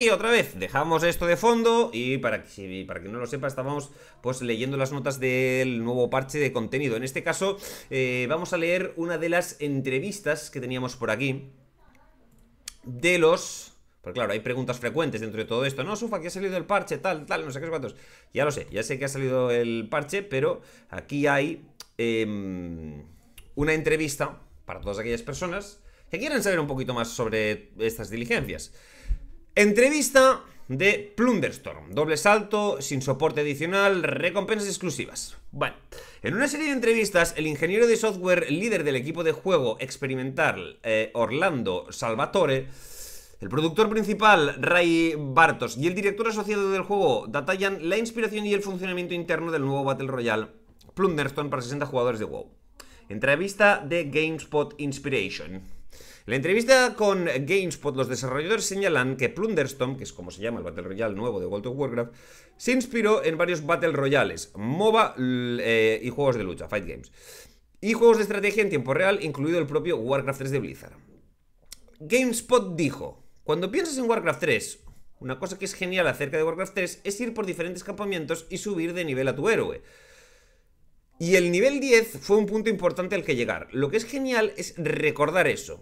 Y otra vez, dejamos esto de fondo y para que, para que no lo sepa, estábamos pues leyendo las notas del nuevo parche de contenido. En este caso, eh, vamos a leer una de las entrevistas que teníamos por aquí de los... Porque claro, hay preguntas frecuentes dentro de todo esto. No, Sufa, que ha salido el parche, tal, tal, no sé qué es cuántos. Ya lo sé, ya sé que ha salido el parche, pero aquí hay em, una entrevista para todas aquellas personas que quieran saber un poquito más sobre estas diligencias. Entrevista de Plunderstorm. Doble salto, sin soporte adicional, recompensas exclusivas. Bueno, en una serie de entrevistas, el ingeniero de software líder del equipo de juego experimental eh, Orlando Salvatore, el productor principal Ray Bartos y el director asociado del juego detallan la inspiración y el funcionamiento interno del nuevo Battle Royale Plunderstorm para 60 jugadores de WoW. Entrevista de GameSpot Inspiration. La entrevista con GameSpot, los desarrolladores señalan que Plunderstorm, que es como se llama el Battle Royale nuevo de World of Warcraft, se inspiró en varios Battle Royales, MOBA eh, y juegos de lucha, Fight Games, y juegos de estrategia en tiempo real, incluido el propio Warcraft 3 de Blizzard. GameSpot dijo, cuando piensas en Warcraft 3, una cosa que es genial acerca de Warcraft 3 es ir por diferentes campamentos y subir de nivel a tu héroe. Y el nivel 10 fue un punto importante al que llegar. Lo que es genial es recordar eso.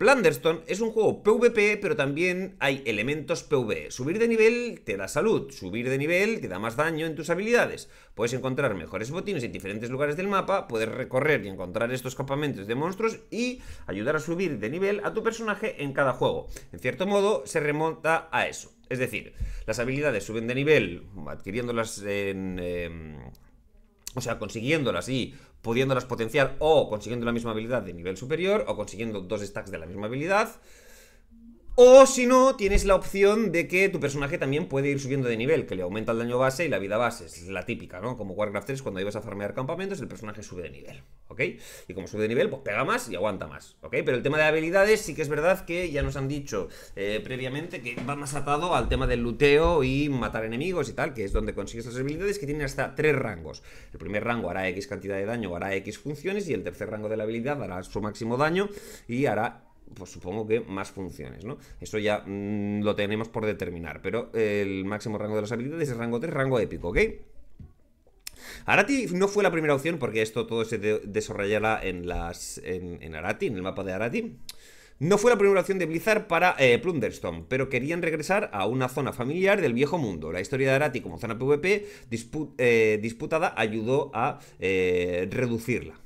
Blunderstone es un juego PvP, pero también hay elementos PvE. Subir de nivel te da salud, subir de nivel te da más daño en tus habilidades. Puedes encontrar mejores botines en diferentes lugares del mapa, puedes recorrer y encontrar estos campamentos de monstruos y ayudar a subir de nivel a tu personaje en cada juego. En cierto modo, se remonta a eso. Es decir, las habilidades suben de nivel adquiriéndolas en... Em, o sea, consiguiéndolas y pudiéndolas potenciar o consiguiendo la misma habilidad de nivel superior o consiguiendo dos stacks de la misma habilidad o si no, tienes la opción de que tu personaje también puede ir subiendo de nivel, que le aumenta el daño base y la vida base. Es la típica, ¿no? Como Warcraft 3, cuando ibas a farmear campamentos, el personaje sube de nivel, ¿ok? Y como sube de nivel, pues pega más y aguanta más, ¿ok? Pero el tema de habilidades sí que es verdad que ya nos han dicho eh, previamente que va más atado al tema del luteo y matar enemigos y tal, que es donde consigues las habilidades que tienen hasta tres rangos. El primer rango hará X cantidad de daño, hará X funciones y el tercer rango de la habilidad hará su máximo daño y hará pues supongo que más funciones, ¿no? Eso ya mm, lo tenemos por determinar, pero el máximo rango de las habilidades es rango 3, rango épico, ¿ok? Arati no fue la primera opción porque esto todo se desarrollará en, las, en, Arati, en el mapa de Arati. No fue la primera opción de Blizzard para eh, Plunderstone, pero querían regresar a una zona familiar del viejo mundo. La historia de Arati como zona PvP eh, disputada ayudó a eh, reducirla.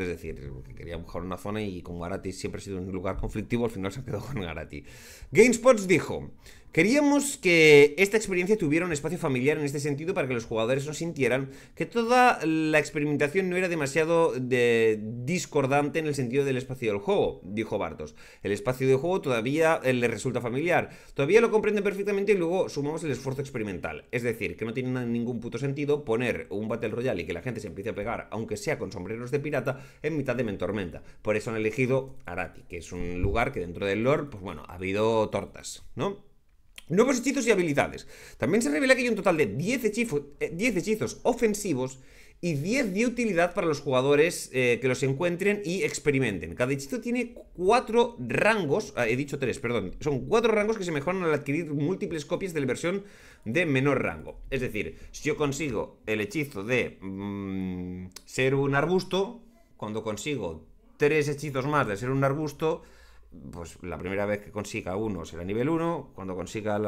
Es decir, quería mejorar una zona y como Garati siempre ha sido un lugar conflictivo, al final se ha quedado con Garati. GameSpots dijo, Queríamos que esta experiencia tuviera un espacio familiar en este sentido para que los jugadores no sintieran que toda la experimentación no era demasiado discordante en el sentido del espacio del juego, dijo Bartos. El espacio de juego todavía eh, le resulta familiar, todavía lo comprenden perfectamente y luego sumamos el esfuerzo experimental. Es decir, que no tiene ningún puto sentido poner un Battle Royale y que la gente se empiece a pegar, aunque sea con sombreros de pirata, en mitad de Mentormenta. Por eso han elegido Arati, que es un lugar que dentro del lore, pues bueno, ha habido tortas, ¿no? Nuevos hechizos y habilidades. También se revela que hay un total de 10 hechizos, 10 eh, hechizos ofensivos y 10 de utilidad para los jugadores eh, que los encuentren y experimenten. Cada hechizo tiene 4 rangos, ah, he dicho 3, perdón, son 4 rangos que se mejoran al adquirir múltiples copias de la versión de menor rango. Es decir, si yo consigo el hechizo de mm, ser un arbusto, cuando consigo 3 hechizos más de ser un arbusto, pues la primera vez que consiga uno será nivel 1, cuando consiga el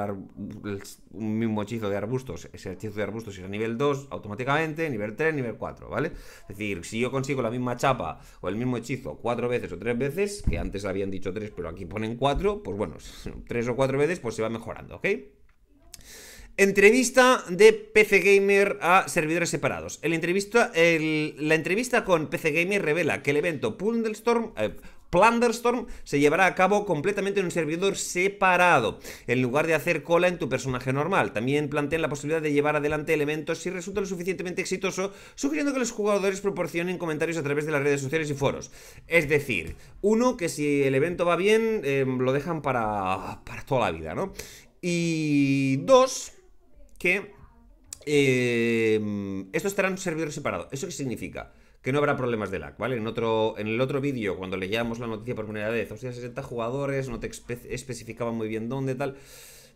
un mismo hechizo de arbustos, ese hechizo de arbustos será nivel 2 automáticamente, nivel 3, nivel 4, ¿vale? Es decir, si yo consigo la misma chapa o el mismo hechizo cuatro veces o tres veces, que antes habían dicho tres, pero aquí ponen cuatro, pues bueno, tres o cuatro veces, pues se va mejorando, ¿ok? Entrevista de PC Gamer a servidores separados. El entrevista, la entrevista con PC Gamer revela que el evento Pundelstorm eh, Plunderstorm se llevará a cabo completamente en un servidor separado, en lugar de hacer cola en tu personaje normal. También plantean la posibilidad de llevar adelante elementos si resulta lo suficientemente exitoso, sugiriendo que los jugadores proporcionen comentarios a través de las redes sociales y foros. Es decir, uno, que si el evento va bien, em, lo dejan para, para toda la vida, ¿no? Y dos, que... Eh, esto estará en un servidor separado. ¿Eso qué significa? que no habrá problemas de lag, ¿vale? En, otro, en el otro vídeo, cuando leíamos la noticia por primera vez, sea, 60 jugadores, no te especificaba especificaban muy bien dónde, tal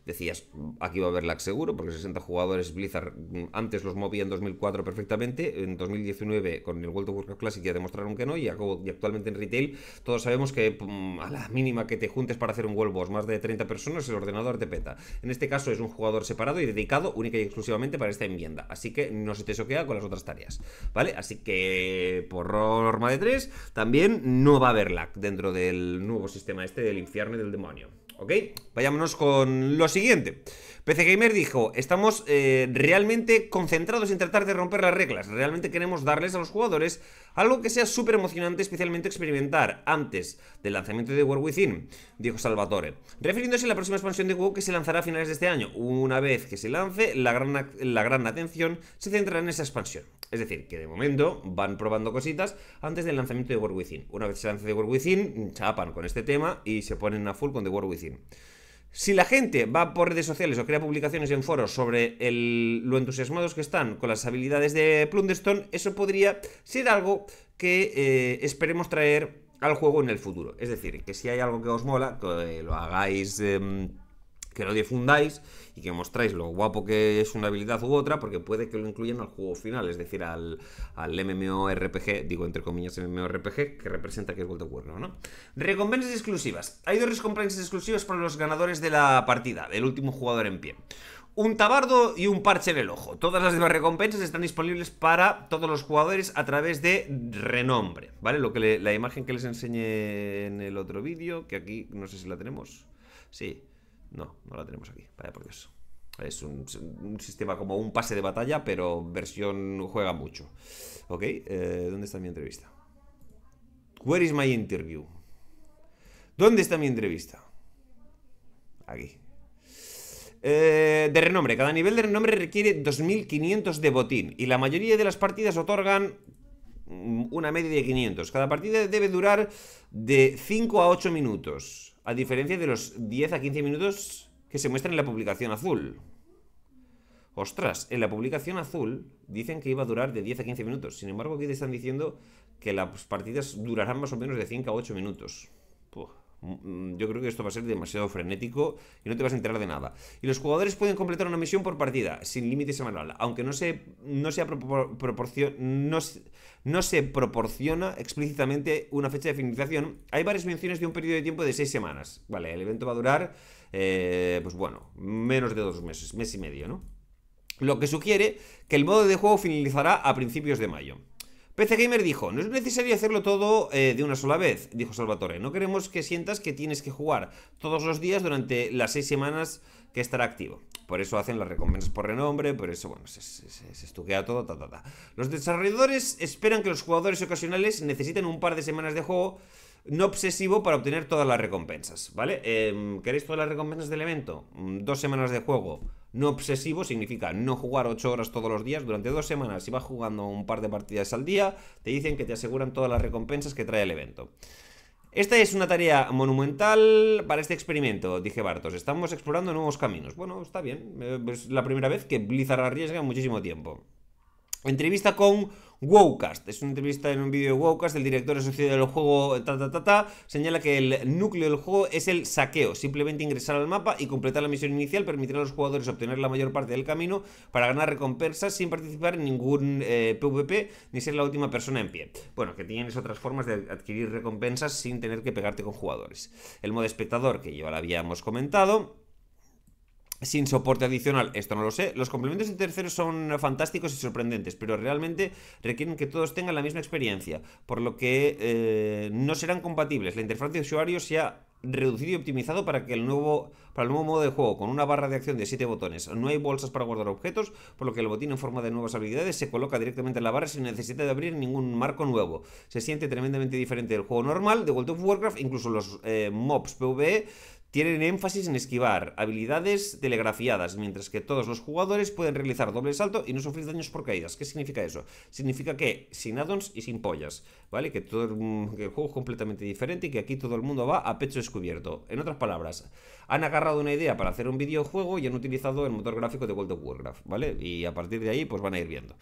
decías, aquí va a haber lag seguro, porque 60 jugadores Blizzard mm, antes los movía en 2004 perfectamente, en 2019 con el World of Warcraft Classic ya demostraron que no, y, actualmente en retail todos sabemos que mm, a la mínima que te juntes para hacer un World Boss más de 30 personas, el ordenador te peta. En este caso es un jugador separado y dedicado única y exclusivamente para esta enmienda, así que no se te soquea con las otras tareas, ¿vale? Así que por norma de 3 también no va a haber lag dentro del nuevo sistema este del infierno y del demonio. ¿ok? Vayámonos con lo siguiente. PC Gamer dijo, estamos eh, realmente concentrados en tratar de romper las reglas, realmente queremos darles a los jugadores algo que sea súper emocionante, especialmente experimentar antes del lanzamiento de War Within, dijo Salvatore, refiriéndose a la próxima expansión de WoW que se lanzará a finales de este año. Una vez que se lance, la gran, la gran atención se centrará en esa expansión. Es decir, que de momento van probando cositas antes del lanzamiento de World Within. Una vez se lance de World Within, chapan con este tema y se ponen a full con The World Within. Si la gente va por redes sociales o crea publicaciones en foros sobre lo entusiasmados que están con las habilidades de Plunderstone, eso podría ser algo que eh, esperemos traer al juego en el futuro. Es decir, que si hay algo que os mola, que lo hagáis... Em, que lo difundáis y que mostráis lo guapo que es una habilidad u otra, porque puede que lo incluyan al juego final, es decir, al, MMORPG, digo entre comillas MMORPG, que representa que es vuelto de Cuerno ¿no? Recompensas exclusivas. Hay dos recompensas exclusivas para los ganadores de la partida, Del último jugador en pie un tabardo y un parche en el ojo. Todas las demás recompensas están disponibles para todos los jugadores a través de renombre, ¿vale? Lo que la imagen que les enseñé en el otro vídeo, que aquí no sé si la tenemos. Sí. No, no la tenemos aquí. Vaya por Dios. Es un, sistema como un pase de batalla, pero versión juega mucho. ¿Ok? Eh, ¿Dónde está mi entrevista? Where is my interview? ¿Dónde está mi entrevista? Aquí. Eh, de renombre. Cada nivel de renombre requiere 2.500 de botín. Y la mayoría de las partidas otorgan mm, una media de 500. Cada partida debe durar de 5 a 8 minutos. A diferencia de los 10 a 15 minutos que se muestran en la publicación azul. Ostras, en la publicación azul dicen que iba a durar de 10 a 15 minutos. Sin embargo, aquí te están diciendo que las partidas durarán más o menos de 5 a 8 minutos. Mm, yo creo que esto va a ser demasiado frenético y no te vas a enterar de nada. Y los jugadores pueden completar una misión por partida, sin límite semanal, aunque no se, no no, se proporciona explícitamente una fecha de finalización. Hay varias menciones de un periodo de tiempo de seis semanas. Vale, el evento va a durar, eh, pues bueno, menos de dos meses, mes y medio, ¿no? Lo que sugiere que el modo de juego finalizará a principios de mayo. PC Gamer dijo, no es necesario hacerlo todo eh, de una sola vez, dijo Salvatore. No queremos que sientas que tienes que jugar todos los días durante las seis semanas que estará activo. Por eso hacen las recompensas por renombre, por eso, bueno, se, estuquea todo, ta, ta, ta. Los desarrolladores esperan que los jugadores ocasionales necesiten un par de semanas de juego no obsesivo para obtener todas las recompensas, ¿vale? Em, ¿Queréis todas las recompensas del evento? Mm, dos semanas de juego no obsesivo significa no jugar 8 horas todos los días durante dos semanas. Si vas jugando un par de partidas al día, te dicen que te aseguran todas las recompensas que trae el evento. Esta es una tarea monumental para este experimento, dije Bartos. Estamos explorando nuevos caminos. Bueno, está bien. Eh, es pues la primera vez que Blizzard arriesga muchísimo tiempo. Entrevista con Wowcast. Es una entrevista en un vídeo de Wowcast. El director asociado del juego señala que el núcleo del juego es el saqueo. Simplemente ingresar al mapa y completar la misión inicial permitirá a los jugadores obtener la mayor parte del camino para ganar recompensas sin participar en ningún eh, PvP ni ser la última persona en pie. Bueno, que tienes otras formas de adquirir recompensas sin tener que pegarte con jugadores. El modo espectador, que ya lo habíamos comentado sin soporte adicional. Esto no lo sé. Los complementos de terceros son fantásticos y sorprendentes, pero realmente requieren que todos tengan la misma experiencia, por lo que eh, no serán compatibles. La interfaz de usuario se ha reducido y optimizado para que el nuevo para el nuevo modo de juego con una barra de acción de 7 botones. No hay bolsas para guardar objetos, por lo que el botín en forma de nuevas habilidades se coloca directamente en la barra sin necesidad de abrir ningún marco nuevo. Se siente tremendamente diferente del juego normal de World of Warcraft, incluso los eh, mobs PvE tienen énfasis en esquivar habilidades telegrafiadas, mientras que todos los jugadores pueden realizar doble salto y no sufrir daños por caídas. ¿Qué significa eso? Significa que sin addons y sin pollas, ¿vale? Que, todo, el juego es completamente diferente y que aquí todo el mundo va a pecho descubierto. En otras palabras, han agarrado una idea para hacer un videojuego y han utilizado el motor gráfico de World of Warcraft, ¿vale? Y a partir de ahí pues van a ir viendo.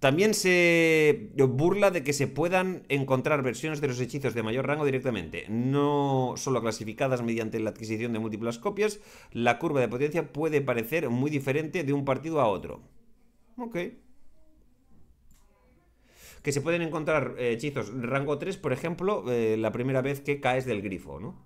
También se burla de que se puedan encontrar versiones de los hechizos de mayor rango directamente, no solo clasificadas mediante la adquisición de múltiples copias, la curva de potencia puede parecer muy diferente de un partido a otro. Ok. Que se pueden encontrar eh, hechizos rango 3, por ejemplo, eh, la primera vez que caes del grifo, ¿no?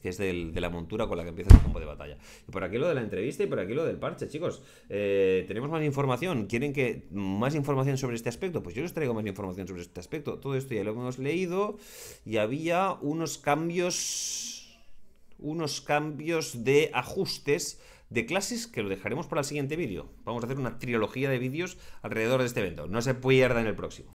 que es de la montura con la que empiezas el campo de batalla. Y por aquí lo de la entrevista y por aquí lo del parche, chicos. Eh, tenemos más información. ¿Quieren que más información sobre este aspecto? Pues yo les traigo más información sobre este aspecto. Todo esto ya lo hemos leído y había unos cambios unos cambios de ajustes de clases que lo dejaremos para el siguiente vídeo. Vamos a hacer una trilogía de vídeos alrededor de este evento. No se en el próximo.